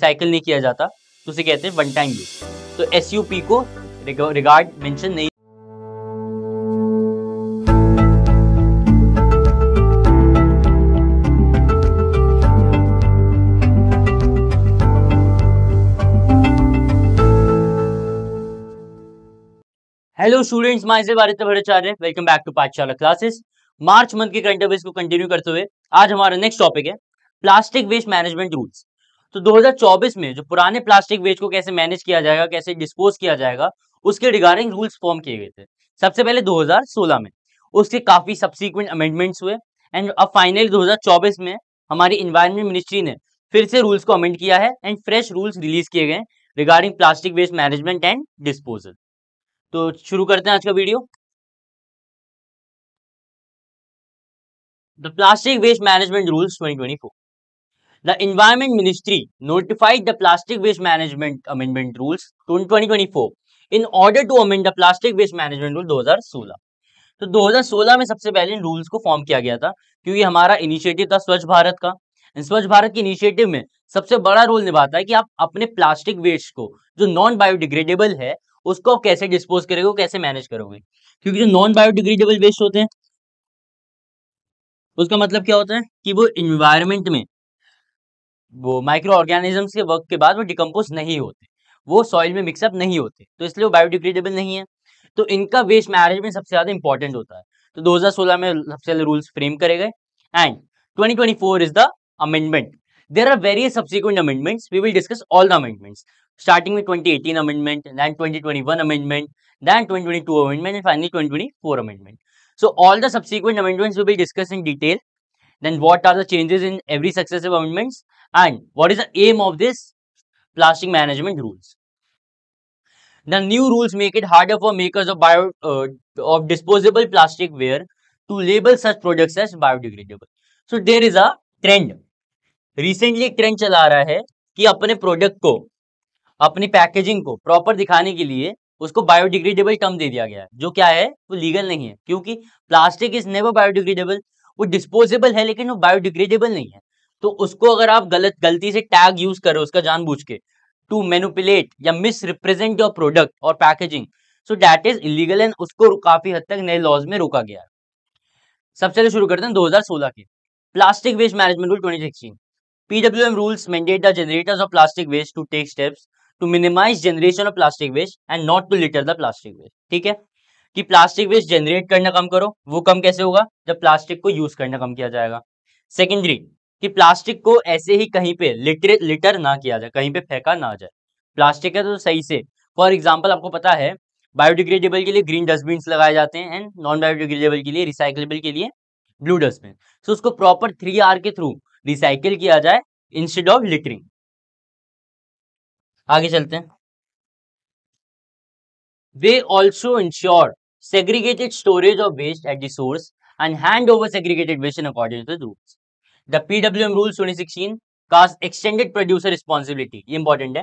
Cycle नहीं किया जाता तो उसे कहते हैं वन टाइम यूज तो एस को रिगार्ड मेंशन नहीं hello students myself Bharat Bhattacharya welcome back to Pathshala classes March month के करंट अफेयर्स को कंटिन्यू करते हुए आज हमारा नेक्स्ट टॉपिक है प्लास्टिक वेस्ट मैनेजमेंट रूल्स तो 2024 में जो पुराने प्लास्टिक वेस्ट को कैसे मैनेज किया जाएगा कैसे डिस्पोज किया जाएगा उसके रिगार्डिंग रूल्स फॉर्म किए गए थे सबसे पहले 2016 में उसके काफी सब्सिक्वेंट अमेंडमेंट्स हुए एंड अब फाइनली 2024 में हमारी इन्वायरमेंट मिनिस्ट्री ने फिर से रूल्स को अमेंड किया है एंड फ्रेश रूल्स रिलीज किए गए regarding plastic waste management and disposal तो शुरू करते हैं आज का video the plastic waste management rules twenty The Environment Ministry notified the Plastic Waste Management Amendment Rules 2024 in order to amend the Plastic Waste Management Rule 2016. तो 2016 में सबसे पहले इन रूल्स को फॉर्म किया गया था क्योंकि हमारा इनिशिएटिव था स्वच्छ भारत का स्वच्छ भारत की इनिशिएटिव में सबसे बड़ा रोल निभाता है कि आप अपने प्लास्टिक वेस्ट को जो नॉन बायोडिग्रेडेबल है उसको आप कैसे डिस्पोज करोगे कैसे मैनेज करोगे क्योंकि जो नॉन बायोडिग्रेडेबल वेस्ट होते हैं उसका मतलब क्या होता है कि वो इन्वायरमेंट में वो माइक्रो ऑर्गेनिजम्स के वर्क के बाद वो डिकम्पोज नहीं होते वो सॉइल में मिक्सअप नहीं होते तो इसलिए वो बायोडिग्रेडेबल नहीं है तो इनका वेस्ट मैनेजमेंट सबसे ज़्यादा इंपॉर्टेंट होता है तो 2016 में सबसे ज्यादा रूल्स फ्रेम करे गए and 2024 twenty four is the amendment there are various subsequent amendments we will discuss all the amendments starting with twenty eighteen amendment then twenty twenty one amendment then twenty twenty two amendment and finally twenty so all the subsequent amendments will discuss in detail then what are the changes in every successive amendments And what is the aim of this? Plastic management rules. The new rules make it harder for makers of bio uh, of disposable plastic ware to label such products as biodegradable. So there is a trend. Recently एक trend चला रहा है कि अपने product को अपनी packaging को proper दिखाने के लिए उसको बायोडिग्रेडेबल टर्म दे दिया गया है जो क्या है वो लीगल नहीं है क्योंकि प्लास्टिक इज नेवर बायोडिग्रेडेबल वो डिस्पोजेबल है लेकिन वो बायोडिग्रेडेबल नहीं है तो उसको अगर आप गलत गलती से टैग यूज करो उसका जानबूझ के टू मेनुपुलेट या मिस रिप्रेजेंट योर प्रोडक्ट और packaging so that is illegal and उसको काफी हद तक नए लॉज में रोका गया सब चले शुरू करते हैं 2016 के plastic waste management rule 2016 PWM rules mandate the generators of plastic waste to take steps to minimise generation of plastic waste and not to litter the plastic waste ठीक है कि प्लास्टिक वेस्ट जनरेट करना कम करो वो कम कैसे होगा जब plastic को यूज करना कम किया जाएगा सेकेंडरी कि प्लास्टिक को ऐसे ही कहीं पे लिटर लिटर ना किया जाए कहीं पे फेंका ना जाए प्लास्टिक है तो सही से फॉर एग्जाम्पल आपको पता है बायोडिग्रेडेबल के लिए ग्रीन डस्टबिन लगाए जाते हैं एंड नॉन बायोडिग्रेडेबल के लिए रिसाइकलेबल के लिए ब्लू डस्टबिन सो उसको प्रॉपर थ्री आर के थ्रू रिसाइकिल किया जाए इंस्टेड ऑफ लिटरिंग आगे चलते हैं they also ensure segregated storage of waste at doors and hand over segregated waste in according to the rules the PWM rule 2016 cast extended producer responsibility ये important है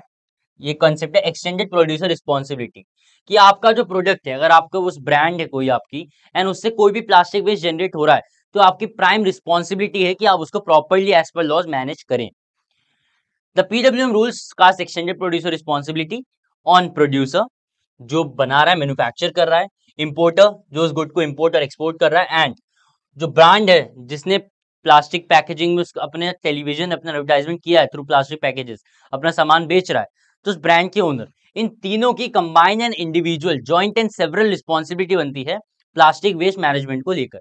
ये concept है extended producer responsibility कि आपका जो product है अगर आपको उस ब्रांड है कोई आपकी एंड उससे कोई भी प्लास्टिक वेस्ट जनरेट हो रहा है तो आपकी प्राइम रिस्पॉन्सिबिलिटी है कि आप उसको properly as per laws manage करें the PW rules cast extended producer responsibility on producer जो बना रहा है मैन्युफैक्चर कर रहा है इम्पोर्टर जो उस गुड को इम्पोर्ट और एक्सपोर्ट कर रहा है एंड जो ब्रांड है जिसने प्लास्टिक पैकेजिंग में अपने टेलीविजन अपना एडवर्टाइजमेंट किया है थ्रू प्लास्टिक पैकेजेस अपना सामान बेच रहा है तो उस ब्रांड के ओनर इन तीनों की combine and individual joint and several responsibility बनती है प्लास्टिक वेस्ट मैनेजमेंट को लेकर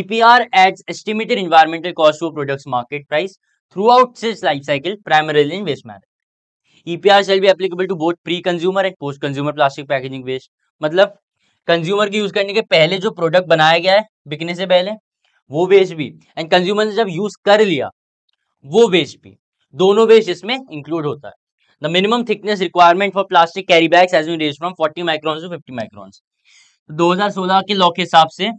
EPR adds estimated environmental cost to products market price throughout six life cycle primarily in waste management EPR shall be applicable to both pre consumer and post consumer plastic packaging waste मतलब consumer के use करने के पहले जो product बनाया गया है बिकने से पहले वो वेज भी एंड कंज्यूमर ने जब यूज कर लिया वो वेज भी दोनों वेज इसमें इंक्लूड होता है the minimum thickness requirement for plastic carry bags as raise from 40 micron to 50 micron 2016 के लॉ के हिसाब से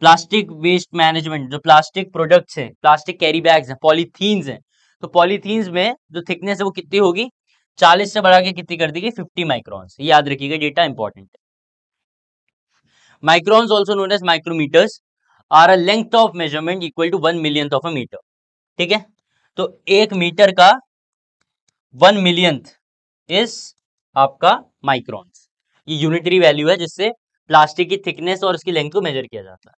प्लास्टिक वेस्ट मैनेजमेंट जो प्लास्टिक प्रोडक्ट्स हैं प्लास्टिक कैरी बैग्स हैं पॉलीथीन्स हैं तो पॉलीथीन्स में जो थिकनेस है वो कितनी होगी 40 से बढ़ा के कितनी कर दी गई 50 माइक्रोन्स याद रखिएगा डेटा इंपॉर्टेंट है microns also known as micrometres are a length of measurement equal to one millionth of a metre ठीक है तो एक मीटर का वन मिलियंथ इज आपका माइक्रॉन्स ये यूनिटरी वैल्यू है जिससे प्लास्टिक की थिकनेस और उसकी लेंथ को मेजर किया जाता है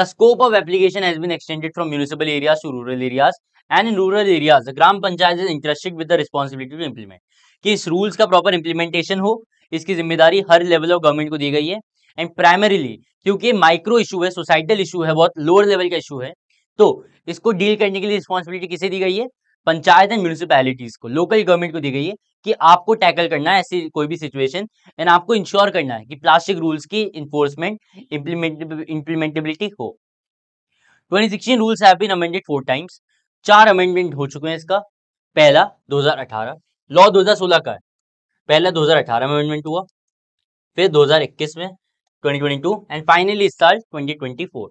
the scope of application has been extended from municipal areas to rural area and in rural area gram panchayat is interested with the responsibility to implement कि इस रूल्स का प्रॉपर इंप्लीमेंटेशन हो इसकी जिम्मेदारी हर लेवल ऑफ गवर्नमेंट को दी गई है एंड प्राइमरीली क्योंकि माइक्रो इशू है सोसाइटल इशू है बहुत लोअर लेवल का इशू है तो इसको डील करने के लिए रिस्पॉन्सिबिलिटी किसे दी गई है पंचायत एंड म्यूनिसपैलिटीज को लोकल गवर्नमेंट को दी गई है कि आपको टैकल करना है ऐसी कोई भी सिचुएशन एंड आपको इंश्योर करना है कि प्लास्टिक रूल्स की इन्फोर्समेंट इंप्लीमेंटेबिलिटी हो 2016 rules have been amended four times चार अमेंडमेंट हो चुके हैं इसका पहला 2018 लॉ 2016 का है पहला 2018 में अमेंडमेंट हुआ फिर 2021 में 2022 एंड फाइनली इस साल 2024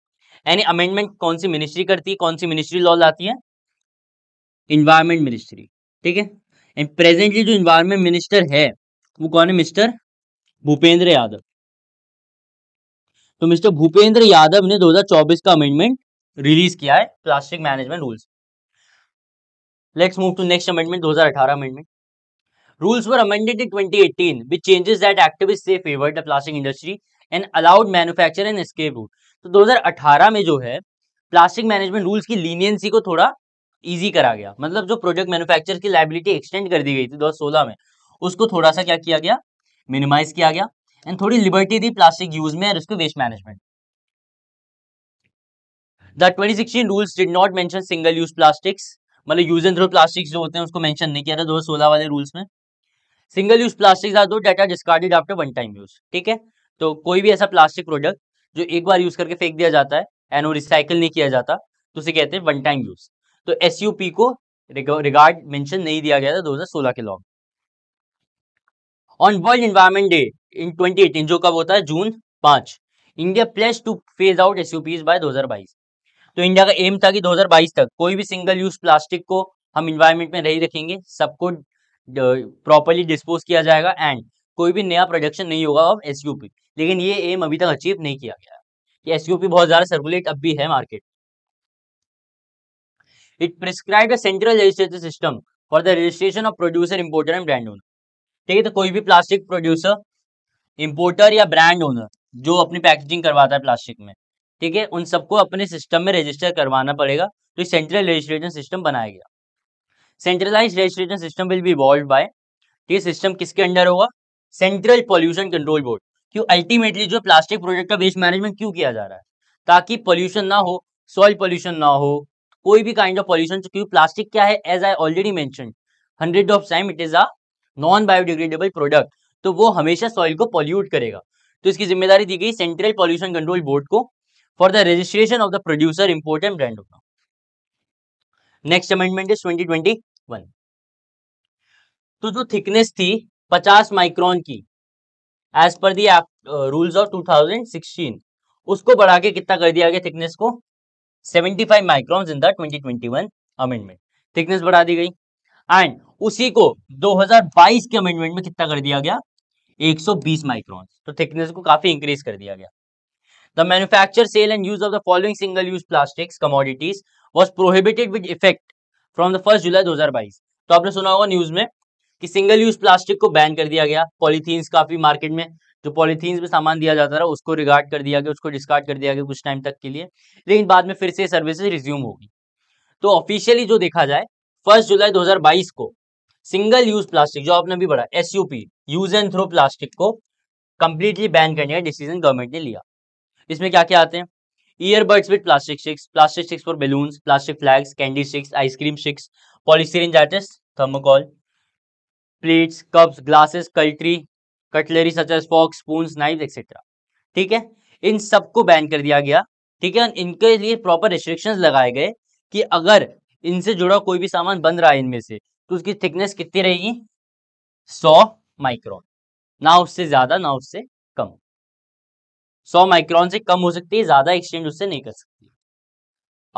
यानी अमेंडमेंट कौन सी मिनिस्ट्री करती है कौन सी मिनिस्ट्री लॉ लाती है इन्वायरमेंट मिनिस्ट्री ठीक है एंड प्रेजेंटली जो इन्वायरमेंट मिनिस्टर है वो कौन है मिस्टर भूपेंद्र यादव तो मिस्टर भूपेंद्र यादव ने 2024 का अमेंडमेंट रिलीज किया है plastic management rules let's move to next amendment 2018 amendment rules were amended in 2018 which changes that activist say favoured the plastic industry and allowed manufacture and escape route तो 2018 में जो है plastic management rules की leniency को थोड़ा easy करा गया मतलब जो प्रोजेक्ट मैन्युफैक्चर की लाइबिलिटी एक्सटेंड कर दी गई थी दो में उसको थोड़ा सा क्या किया गया मिनिमाइज किया गया एंड थोड़ी लिबर्टी दी प्लास्टिक यूज में और उसके waste management the 2016 rules did not mention single use plastics मतलब यूज एंड थ्रो प्लास्टिक्स जो होते हैं उसको मेंशन नहीं किया था दो सोलह वाले रूल्स में single use plastics are those that are discarded after one time use ठीक है तो कोई भी ऐसा प्लास्टिक प्रोडक्ट जो एक बार यूज करके फेंक दिया जाता है एंड वो रिसाइकल नहीं किया जाता तो उसे कहते हैं वन टाइम यूज तो एस को रिगार्ड मेंशन नहीं दिया गया था 2016 के law on World Environment Day in 2018 जो कब होता है जून पांच India place to phase out S by 2022 तो इंडिया का एम था कि 2022 तक कोई भी सिंगल यूज प्लास्टिक को हम इन्वायरमेंट में नहीं रखेंगे सबको प्रॉपरली uh, डिस्पोज किया जाएगा एंड कोई भी नया प्रोजेक्शन नहीं होगा ऑफ एस लेकिन ये एम अभी तक अचीव नहीं किया गया ये एस बहुत ज़्यादा सर्कुलेट अब भी है market it prescribe a central registration system for the registration of producer importer and brand owner ठीक है तो कोई भी प्लास्टिक प्रोड्यूसर इम्पोर्टर या ब्रांड ओनर जो अपनी पैकेजिंग करवाता है प्लास्टिक में ठीक है उन सबको अपने सिस्टम में रजिस्टर करवाना पड़ेगा तो सेंट्रल रजिस्ट्रेशन सिस्टम बनाया गया centralise registration system will be evolve by ठीक है सिस्टम किसके अंडर होगा सेंट्रल पॉल्यूशन कंट्रोल बोर्ड क्यों अल्टीमेटली जो प्लास्टिक प्रोजेक्ट का वेस्ट मैनेजमेंट क्यों किया जा रहा है ताकि पॉल्यूशन ना हो सॉइल पॉल्यूशन ना हो कोई भी काइंड ऑफ पॉल्यूशन क्योंकि प्लास्टिक क्या है as I already mention hundred of time it is a non biodegradable product तो वो हमेशा सॉइल को पॉल्यूट करेगा तो इसकी जिम्मेदारी दी गई सेंट्रल पॉल्यूशन कंट्रोल बोर्ड को for the registration of the producer important brand of next amendment is 2021 तो जो थिकनेस थी पचास माइक्रोन की एज पर the rules of two thousand sixteen उसको बढ़ा के कितना कर दिया गया थिकनेस को seventy five micron in the one amendment thickness बढ़ा दी गई एंड उसी को 2022 के अमेंडमेंट में कितना कर दिया गया 120 माइक्रोन तो थिकनेस को काफी इंक्रीज कर दिया गया the manufacture sale and use of the following single use plastics commodities was prohibited with effect from the first July 2022 तो आपने सुना होगा न्यूज में कि सिंगल यूज प्लास्टिक को बैन कर दिया गया पॉलीथीन्स काफी मार्केट में जो पॉलीथीन्स में सामान दिया जाता था उसको रिगार्ड कर दिया गया उसको डिस्कार्ड कर दिया गया कुछ टाइम तक के लिए लेकिन बाद में फिर से सर्विसेज रिज्यूम होगी तो ऑफिशियली जो देखा जाए फर्स्ट जुलाई 2022 को सिंगल यूज प्लास्टिक जो आपने भी बढ़ा as use and throw plastic को कंप्लीटली बैन करने का डिसीजन गवर्नमेंट ने लिया इसमें क्या क्या आते हैं earbuds with plastic sticks plastic sticks for balloon plastic flags candy sticks ice cream sticks polystyrene जैटेस thermocol plates cups glasses cutlery cutlery such fork spoon knife et cetera ठीक है इन सबको बैन कर दिया गया ठीक है इनके लिए प्रॉपर रिस्ट्रिक्शन लगाए गए कि अगर इनसे जुड़ा कोई भी सामान बन रहा है इनमें से तो उसकी थिकनेस कितनी रहेगी सौ माइक्रोन ना उससे ज्यादा ना उससे कम सौ माइक्रोन से कम हो सकती है ज्यादा एक्सटेंड उससे नहीं कर सकती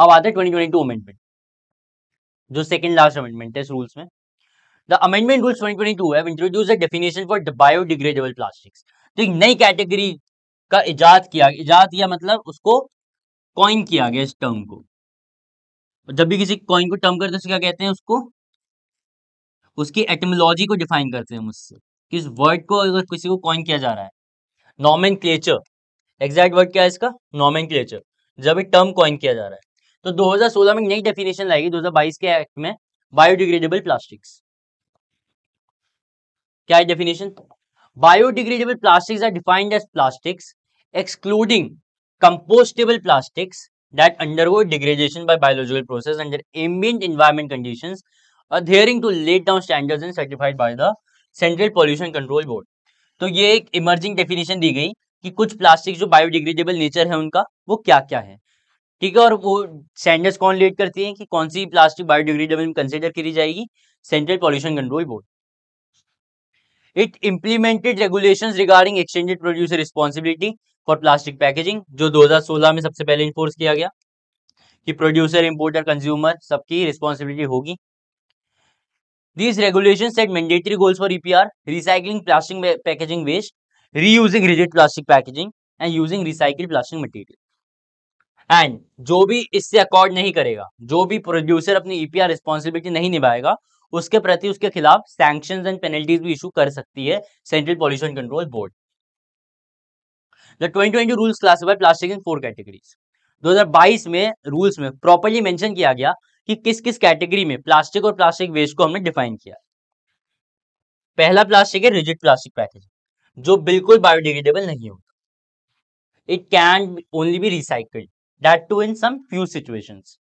अब आता है ट्वेंटी ट्वेंटी टू अमेंडमेंट जो सेकेंड लास्ट अमेंडमेंट है इस रूल्स में The amendment rules 2022 have introduced a definition for biodegradable plastics. तो एक नई कैटेगरी का इजाद किया इजाद या मतलब उसको कॉइन किया गया इस टर्म को जब भी किसी कॉइन को टर्म करते हैं क्या कहते हैं उसको उसकी एटमोलॉजी को डिफाइन करते हैं हम उससे किस वर्ड को अगर किसी को कॉइन किया जा रहा है नॉमेन क्लेचर एग्जैक्ट वर्ड क्या है इसका नॉमेन क्लेचर जब एक टर्म कॉइन किया जा रहा है तो 2016 में नई डेफिनेशन लाएगी 2022 के एक्ट में बायोडिग्रेडेबल प्लास्टिक्स क्या है definition biodegradable plastics are defined as plastics excluding compostable plastics that undergo degradation by biological process under ambient environment conditions adhering to laid down standards and certified by the central pollution control board तो ये एक emerging definition दी गई कि कुछ plastic जो biodegradable nature है उनका वो क्या क्या है ठीक है और वो स्टैंडर्ड्स कौन लेट करती है कि कौन सी प्लास्टिक बायोडिग्रेडेबल कंसिडर करी जाएगी central pollution control board it implemented regulation regarding extended producer responsibility for plastic packaging जो 2016 में सबसे पहले इन्फोर्स किया गया कि प्रोड्यूसर इंपोर्टर कंज्यूमर सबकी रिस्पॉन्सिबिलिटी होगी These regulations set mandatory goals for EPR, recycling plastic packaging waste, reusing rigid plastic packaging and using recycle plastic material and जो भी इससे अकॉर्ड नहीं करेगा जो भी प्रोड्यूसर अपनी ईपीआर e रिस्पॉन्सिबिलिटी नहीं निभाएगा उसके प्रति उसके खिलाफ सैंक्शन एंड पेनल्टीज भी इशू कर सकती है central pollution control board the twenty rules classify plastic in four categories 2022 में रूल्स में प्रॉपरली मेंशन किया गया कि किस किस कैटेगरी में प्लास्टिक और प्लास्टिक वेस्ट को हमने डिफाइन किया पहला प्लास्टिक है रिजिड प्लास्टिक पैकेजिंग जो बिल्कुल बायोडिग्रेडेबल नहीं होता it can only be recycled that too in some few situations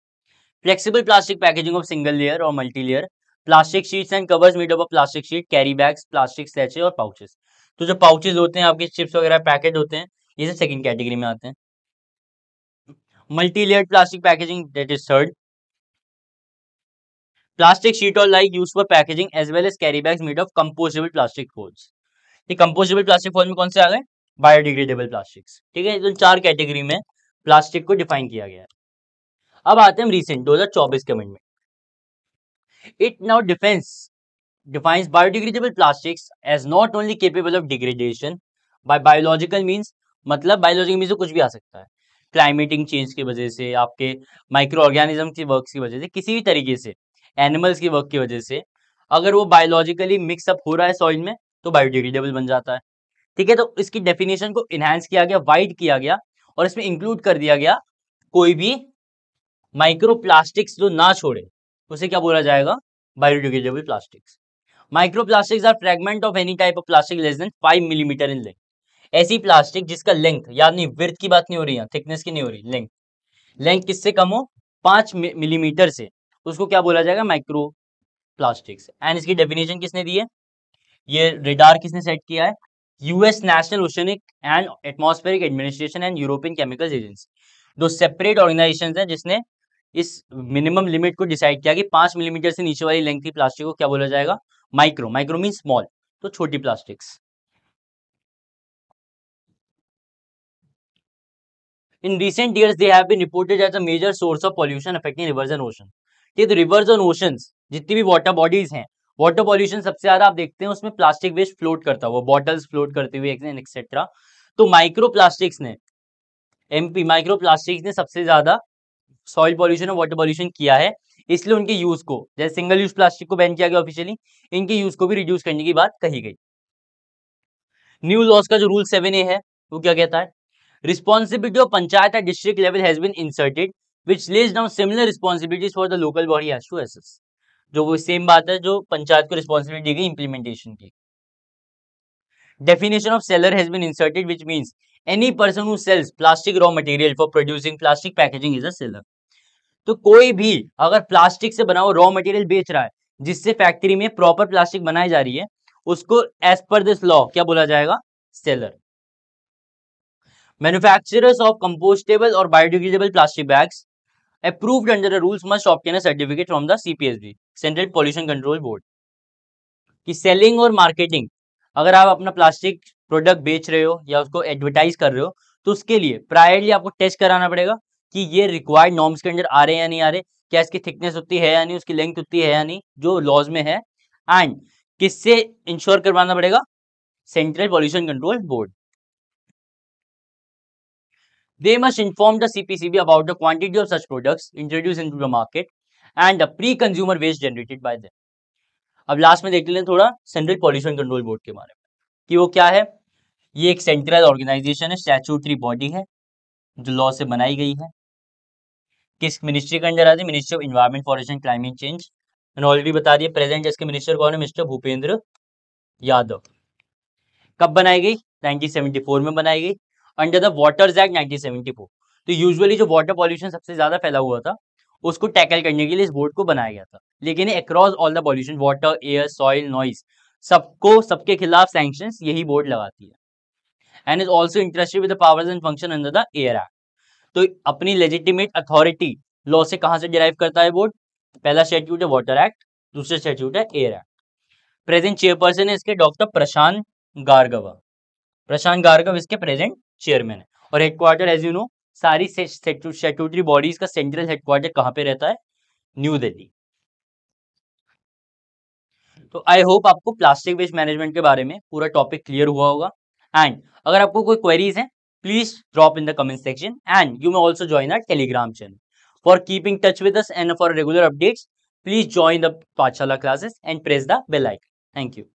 flexible plastic packaging of single layer और multi layer plastic sheets and covers made up of plastic sheet carry bags plastic sachet और pouches तो जो pouches होते हैं आपके chips वगैरह packet होते हैं ये सब सेकंड कैटेगरी में आते हैं multi layer plastic packaging that is third plastic sheet और like use for packaging as well as carry bags made of compostable plastic falls ये कंपोजेबल प्लास्टिक फोल में कौन से आ गए बायोडिग्रेडेबल प्लास्टिक्स ठीक है तो चार कैटेगरी में प्लास्टिक को डिफाइन किया गया है अब आते हैं रिसेंट 2024 के amendment It now defends, defines biodegradable plastics as not only capable of degradation by biological means, मतलब बायोलॉजिकल मीन से कुछ भी आ सकता है क्लाइमेटिंग चेंज की वजह से आपके माइक्रो ऑर्गेनिज्म के वर्क की वजह से किसी भी तरीके से एनिमल्स की वर्क की वजह से अगर वो बायोलॉजिकली मिक्सअप हो रहा है सॉइल में तो बायोडिग्रेडेबल बन जाता है ठीक है तो इसकी डेफिनेशन को इनहेंस किया गया वाइड किया गया और इसमें इंक्लूड कर दिया गया कोई भी माइक्रो प्लास्टिक्स जो ना छोड़े उसे क्या बोला जाएगा biodegradable plastics micro plastics are fragment of any type of plastic less than five millimetre in length ऐसी प्लास्टिक जिसका लेंथ यानी नहीं विर्थ की बात नहीं हो रही है थिकनेस की नहीं हो रही लेंथ लेंथ किससे कम हो पांच मिलीमीटर से उसको क्या बोला जाएगा माइक्रो प्लास्टिक्स एंड इसकी डेफिनेशन किसने दी है ये रेडार किसने सेट किया है US National Oceanic and Atmospheric Administration and European Chemicals Agency दो सेपरेट ऑर्गेनाइजेशन है जिसने इस मिनिमम लिमिट को डिसाइड किया कि पांच मिलीमीटर से नीचे वाली लेंथ की प्लास्टिक को क्या बोला जाएगा माइक्रो माइक्रो मीन स्मॉल तो छोटी plastics in recent years, they have been reported as a major source of pollution affecting rivers and ocean ठीक है रिवर्स एंड ओशन जितनी भी वाटर बॉडीज हैं वाटर पॉल्यूशन सबसे ज्यादा आप देखते हैं उसमें प्लास्टिक वेस्ट फ्लोट करता हुआ बॉटल्स फ्लोट करते हुए एक्सेट्रा तो माइक्रो प्लास्टिक्स ने एमपी माइक्रो प्लास्टिक्स ने सबसे ज्यादा सॉइल पॉल्यूशन और वाटर पॉल्यूशन किया है इसलिए उनके यूज को जैसे सिंगल यूज प्लास्टिक को बैन किया गया ऑफिशियली इनके यूज को भी रिड्यूस करने की बात कही गई न्यू लॉस का जो रूल सेवन ए है वो क्या कहता है responsibility of panchayat at district level has been inserted which lays down similar responsibilities for the local body as to assess जो वो सेम बात है जो पंचायत को रिस्पॉन्सिबिलिटी दी गई इंप्लीमेंटेशन की definition of seller has been inserted which means any person who sells plastic raw material for producing plastic packaging is a seller तो कोई भी अगर प्लास्टिक से बना हुआ रॉ मटेरियल बेच रहा है जिससे फैक्ट्री में प्रॉपर प्लास्टिक बनाई जा रही है उसको एज पर दिस लॉ क्या बोला जाएगा सेलर मैन्युफैक्चरर्स ऑफ कंपोस्टेबल और biodegradable plastic bags approved under the rules must obtain a certificate from the CPCB central pollution control board कि सेलिंग और मार्केटिंग अगर आप अपना प्लास्टिक प्रोडक्ट बेच रहे हो या उसको एडवर्टाइज कर रहे हो तो उसके लिए प्रायरली आपको टेस्ट कराना पड़ेगा कि ये रिक्वायर्ड नॉर्म्स के अंदर आ रहे हैं या नहीं आ रहे क्या इसकी थिकनेस उतनी है या नहीं उसकी लेंथ उतनी है या नहीं जो लॉज में है एंड किससे इंश्योर करवाना पड़ेगा central pollution control board they must inform the CPCB about the quantity of such products introduced into the market and the pre consumer waste generated by them. अब लास्ट में देख लेते हैं थोड़ा सेंट्रल पॉल्यूशन कंट्रोल बोर्ड के बारे में कि वो क्या है ये एक सेंट्रल ऑर्गेनाइजेशन है स्टैचूटरी बॉडी है जो लॉ से बनाई गई है किस मिनिस्ट्री के अंडर आते हैं ministry of environment forest climate change मैंने ऑलरेडी बता दिया प्रेजेंट इसके मिनिस्टर कौन है मिस्टर भूपेंद्र यादव कब बनाई गई 1974 में बनाई गई अंडर द वाटर्स एक्ट 1974 तो यूजुअली जो वाटर पॉल्यूशन सबसे ज्यादा फैला हुआ था उसको टैकल करने के लिए इस बोर्ड को बनाया गया था लेकिन across all the pollution water air soil noise सबको सबके खिलाफ सैंक्शन यही बोर्ड लगाती है and is also interested with powers and function under the air act तो अपनी लेजिटिमेट अथॉरिटी लॉ से कहां से डिराइव करता है बोर्ड पहला स्टेट्यूट है वाटर एक्ट दूसरा स्टेट्यूट है एयर एक्ट प्रेजेंट चेयरपर्सन है इसके डॉक्टर प्रशांत गार्गव प्रशांत गार्गव इसके प्रेजेंट चेयरमैन है और हेडक्वार्टर एज यू नो सारी स्टेट्यूटरी बॉडीज का सेंट्रल हेडक्वार्टर कहां पे रहता है न्यू दिल्ली तो आई होप आपको प्लास्टिक वेस्ट मैनेजमेंट के बारे में पूरा टॉपिक क्लियर हुआ होगा एंड अगर आपको कोई क्वेरीज हैं please drop in the comment section and you may also join our telegram channel. For keeping touch with us and for regular updates, please join the Pachala classes and press the bell icon. Thank you.